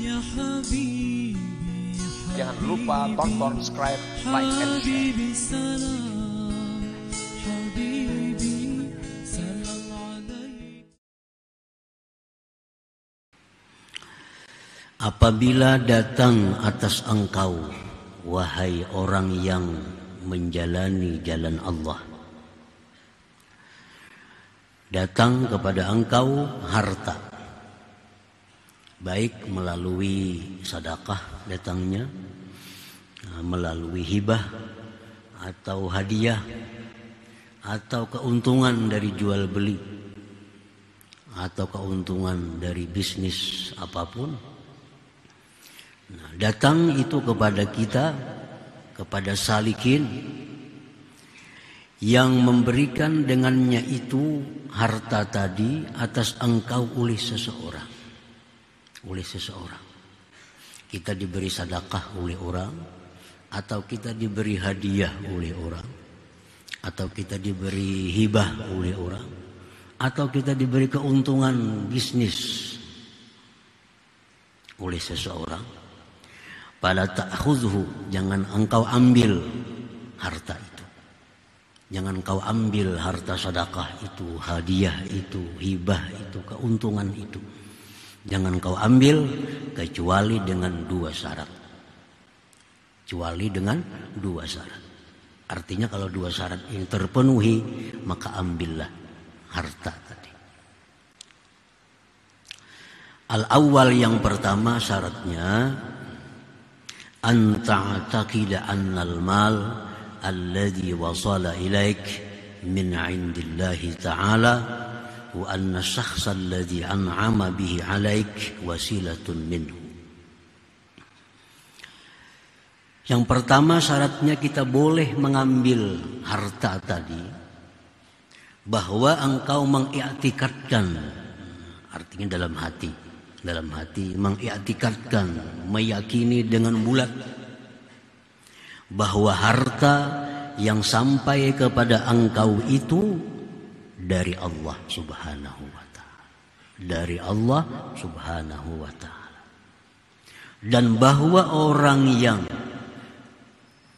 Ya Jangan lupa tonton, subscribe, like, and share. Apabila datang atas engkau, wahai orang yang menjalani jalan Allah, datang kepada engkau harta, baik melalui sadakah datangnya eh, melalui hibah atau hadiah atau keuntungan dari jual beli atau keuntungan dari bisnis apapun nah, datang itu kepada kita kepada salikin yang memberikan dengannya itu harta tadi atas engkau oleh seseorang oleh seseorang. Kita diberi sadakah oleh orang atau kita diberi hadiah oleh orang atau kita diberi hibah oleh orang atau kita diberi keuntungan bisnis oleh seseorang. Pada takhuzhu jangan engkau ambil harta itu. Jangan kau ambil harta sedekah itu, hadiah itu, hibah itu, keuntungan itu. Jangan kau ambil kecuali dengan dua syarat. Kecuali dengan dua syarat. Artinya kalau dua syarat ini terpenuhi, maka ambillah harta tadi. al awal yang pertama syaratnya an annal mal alladhi wasala ilaik min 'indillahi ta'ala وأن الشخص الذي أنعم به عليك وسيلة منه Yang pertama syaratnya kita boleh mengambil harta tadi bahwa engkau mengiktikatkan artinya dalam hati dalam hati mengiktikatkan meyakini dengan bulat bahwa harta yang sampai kepada engkau itu dari Allah Subhanahu wa taala. Dari Allah Subhanahu wa taala. Dan bahwa orang yang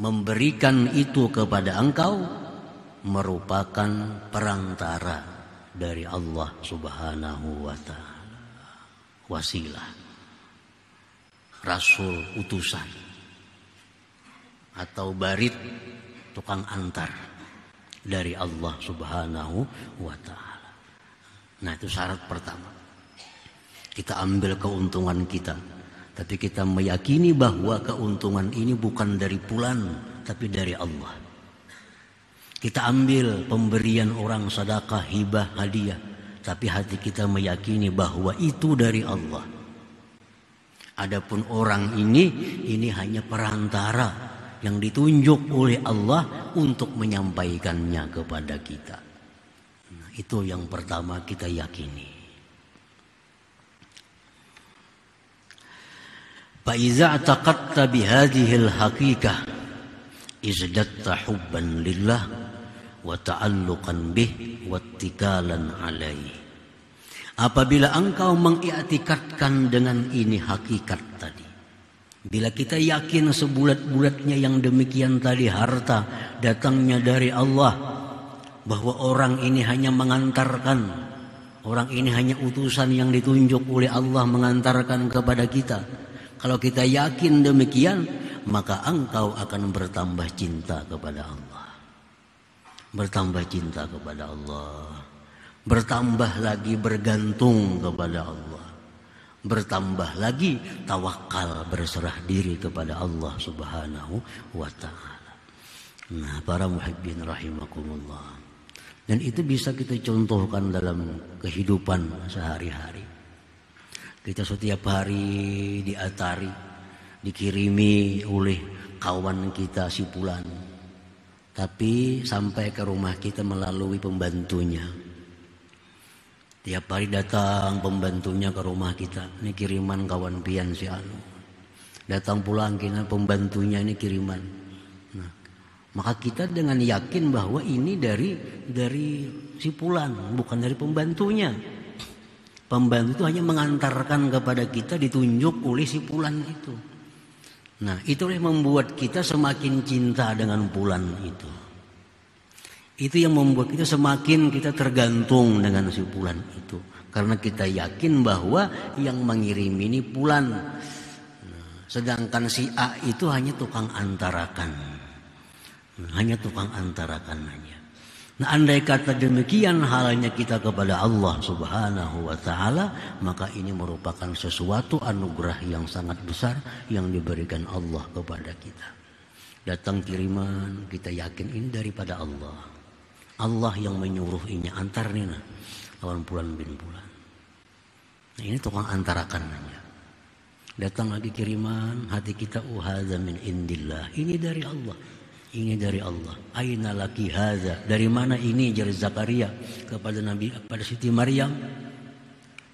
memberikan itu kepada engkau merupakan perantara dari Allah Subhanahu wa taala. Wasilah rasul utusan atau barit tukang antar dari Allah Subhanahu wa taala. Nah, itu syarat pertama. Kita ambil keuntungan kita, tapi kita meyakini bahwa keuntungan ini bukan dari pulan, tapi dari Allah. Kita ambil pemberian orang sedekah, hibah, hadiah, tapi hati kita meyakini bahwa itu dari Allah. Adapun orang ini, ini hanya perantara yang ditunjuk oleh Allah untuk menyampaikannya kepada kita. Nah, itu yang pertama kita yakini. Faiza taqatta al haqiqah izdatta hubban lillah wa ta'alluqan bih wa tikalan alaih. Apabila engkau mengiatikatkan dengan ini hakikat tadi Bila kita yakin sebulat-bulatnya yang demikian tadi harta datangnya dari Allah bahwa orang ini hanya mengantarkan orang ini hanya utusan yang ditunjuk oleh Allah mengantarkan kepada kita. Kalau kita yakin demikian, maka engkau akan bertambah cinta kepada Allah. Bertambah cinta kepada Allah. Bertambah lagi bergantung kepada Allah bertambah lagi tawakal berserah diri kepada Allah Subhanahu wa taala. Nah, para muhibbin rahimakumullah. Dan itu bisa kita contohkan dalam kehidupan sehari-hari. Kita setiap hari diatari, dikirimi oleh kawan kita si Pulan. Tapi sampai ke rumah kita melalui pembantunya Tiap hari datang pembantunya ke rumah kita. Ini kiriman kawan pian si Anu. Datang pulang kita pembantunya ini kiriman. Nah, maka kita dengan yakin bahwa ini dari dari si pulang, bukan dari pembantunya. Pembantu itu hanya mengantarkan kepada kita ditunjuk oleh si pulan itu. Nah, itulah yang membuat kita semakin cinta dengan pulan itu. Itu yang membuat kita semakin kita tergantung dengan si pulan itu. Karena kita yakin bahwa yang mengirim ini pulan, nah, sedangkan si A itu hanya tukang antarakan. hanya tukang antarakan hanya. Nah, andai kata demikian halnya kita kepada Allah Subhanahu wa taala, maka ini merupakan sesuatu anugerah yang sangat besar yang diberikan Allah kepada kita. Datang kiriman, kita yakin ini daripada Allah. Allah yang menyuruh ini antar nina lawan bulan bin bulan. Nah, ini tukang antarakan nanya. Datang lagi kiriman hati kita uhadza oh, min indillah. Ini dari Allah. Ini dari Allah. Aina laki haza. Dari mana ini jari Zakaria kepada Nabi kepada Siti Maryam?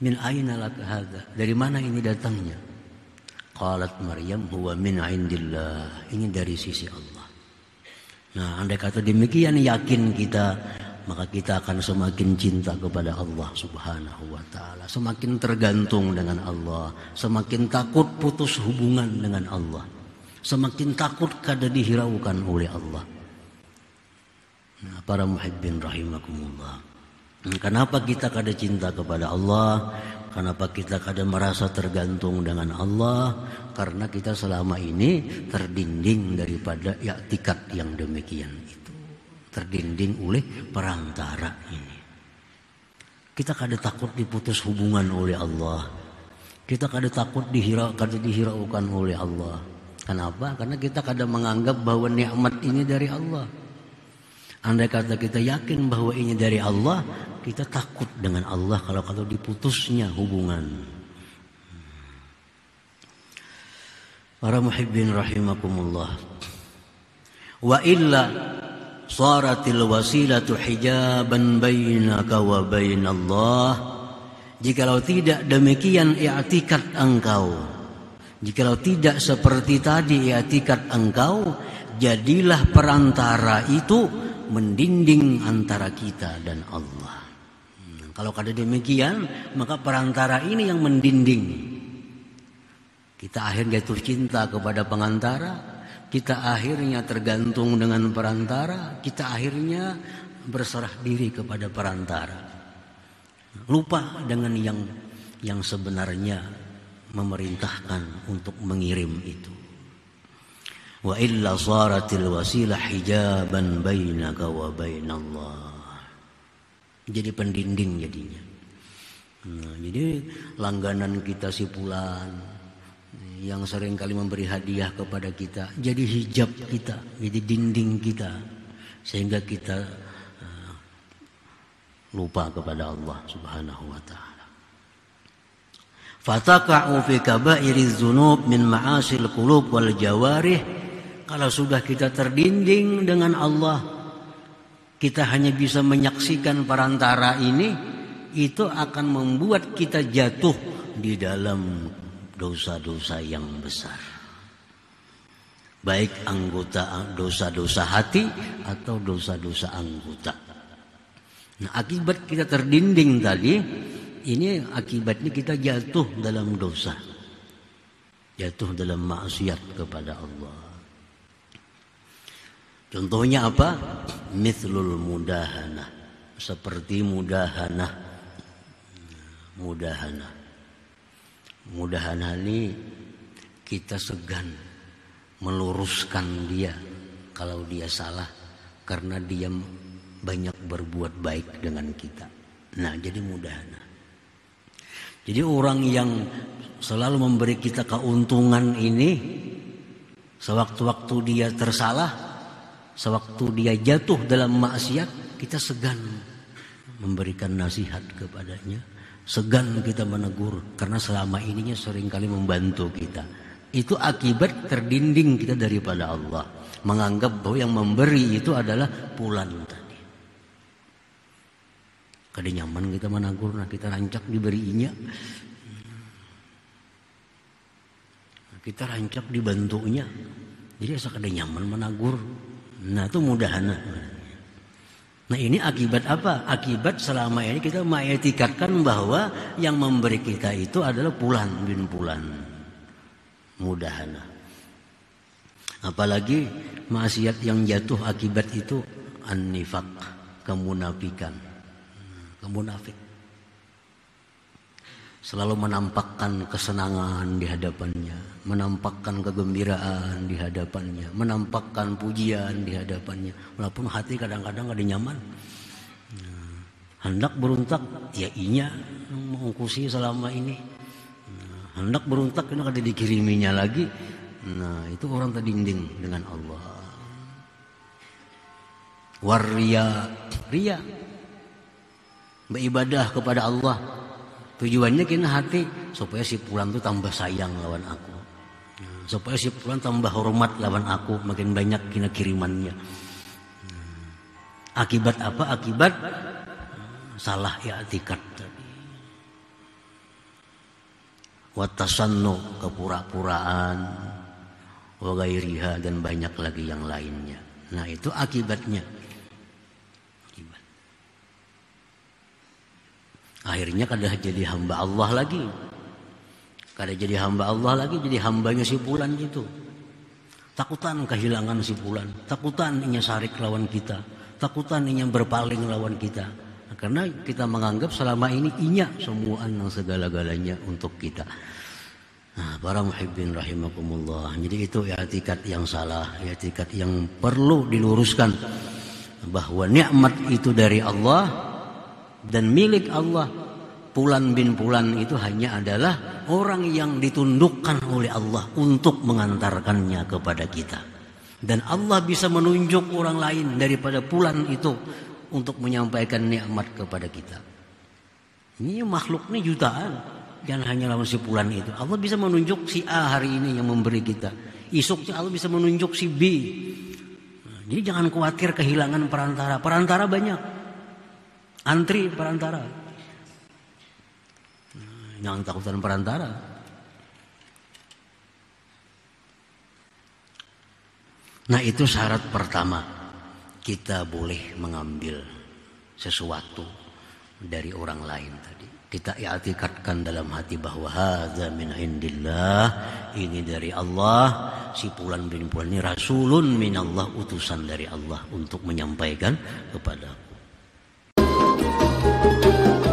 Min aina laki haza. Dari mana ini datangnya? Qalat Maryam huwa min indillah. Ini dari sisi Allah. Nah, andai kata demikian yakin kita, maka kita akan semakin cinta kepada Allah Subhanahu wa taala, semakin tergantung dengan Allah, semakin takut putus hubungan dengan Allah, semakin takut kada dihiraukan oleh Allah. Nah, para muhibbin rahimakumullah. Kenapa kita kada cinta kepada Allah? Kenapa kita kada merasa tergantung dengan Allah? Karena kita selama ini terdinding daripada tikat yang demikian itu. Terdinding oleh perantara ini. Kita kada takut diputus hubungan oleh Allah. Kita kada takut dihira, kada dihiraukan oleh Allah. Kenapa? Karena kita kada menganggap bahwa nikmat ini dari Allah. Andai kata kita yakin bahwa ini dari Allah, kita takut dengan Allah kalau kalau diputusnya hubungan. Para muhibbin rahimakumullah. Wa illa saratil wasilatu hijaban bainaka wa bainallah. Jikalau tidak demikian i'tikad engkau. Jikalau tidak seperti tadi i'tikad engkau, jadilah perantara itu mendinding antara kita dan Allah. Nah, kalau kada demikian, maka perantara ini yang mendinding. Kita akhirnya jatuh cinta kepada pengantara, kita akhirnya tergantung dengan perantara, kita akhirnya berserah diri kepada perantara. Lupa dengan yang yang sebenarnya memerintahkan untuk mengirim itu wa illa saratil wasilah hijaban bainaka wa bainallah jadi pendinding jadinya nah, jadi langganan kita si pulan yang sering kali memberi hadiah kepada kita jadi hijab kita jadi dinding kita sehingga kita uh, lupa kepada Allah Subhanahu wa taala fataka'u fi kaba'iriz dzunub min ma'asil qulub wal jawarih kalau sudah kita terdinding dengan Allah, kita hanya bisa menyaksikan perantara ini, itu akan membuat kita jatuh di dalam dosa-dosa yang besar. Baik anggota dosa-dosa hati atau dosa-dosa anggota. Nah, akibat kita terdinding tadi, ini akibatnya kita jatuh dalam dosa. Jatuh dalam maksiat kepada Allah. Contohnya apa? Mithlul mudahana. Seperti mudahana. Mudahana. Mudahana ini kita segan meluruskan dia kalau dia salah karena dia banyak berbuat baik dengan kita. Nah, jadi mudahana. Jadi orang yang selalu memberi kita keuntungan ini sewaktu-waktu dia tersalah Sewaktu dia jatuh dalam maksiat, kita segan memberikan nasihat kepadanya. Segan kita menegur karena selama ininya seringkali membantu kita. Itu akibat terdinding kita daripada Allah. Menganggap bahwa yang memberi itu adalah pulan tadi. Kada nyaman kita menegur, nah kita rancak diberinya. Kita rancak dibantunya. Jadi asa kada nyaman menegur. Nah itu mudahana. Nah ini akibat apa? Akibat selama ini kita mengetikakan bahwa yang memberi kita itu adalah Pulan bin Pulan. Mudahana. Apalagi maksiat yang jatuh akibat itu an-nifak, kemunafikan, nah, kemunafik selalu menampakkan kesenangan di hadapannya, menampakkan kegembiraan di hadapannya, menampakkan pujian di hadapannya, walaupun hati kadang-kadang ada nyaman. Nah, hendak beruntak, ya inya mengungkusi selama ini. Nah, hendak beruntak, ini ada dikiriminya lagi. Nah, itu orang terdinding dengan Allah. Waria, ria, beribadah kepada Allah Tujuannya kena hati supaya si pulang tuh tambah sayang lawan aku. Supaya si pulang tambah hormat lawan aku, makin banyak kena kirimannya. Akibat apa? Akibat hmm, salah ya tadi. watasanu kepura-puraan, wagairiha dan banyak lagi yang lainnya. Nah itu akibatnya. akhirnya kada jadi hamba Allah lagi kada jadi hamba Allah lagi jadi hambanya si pulan gitu takutan kehilangan si pulan takutan inya sarik lawan kita takutan inya berpaling lawan kita karena kita menganggap selama ini inya semua yang segala-galanya untuk kita Nah, para muhibbin rahimakumullah. Jadi itu ya etikat yang salah, ya etikat yang perlu diluruskan bahwa nikmat itu dari Allah dan milik Allah Pulan bin Pulan itu hanya adalah orang yang ditundukkan oleh Allah untuk mengantarkannya kepada kita. Dan Allah bisa menunjuk orang lain daripada Pulan itu untuk menyampaikan nikmat kepada kita. Ini makhluk ini jutaan dan hanya lawan si Pulan itu. Allah bisa menunjuk si A hari ini yang memberi kita. Isuknya Allah bisa menunjuk si B. jadi jangan khawatir kehilangan perantara. Perantara banyak. Antri perantara. Jangan takutan perantara. Nah itu syarat pertama. Kita boleh mengambil sesuatu dari orang lain tadi. Kita i'tikadkan dalam hati bahwa hadza min indillah, ini dari Allah, si pulan bin pulan ini rasulun min Allah, utusan dari Allah untuk menyampaikan kepadaku.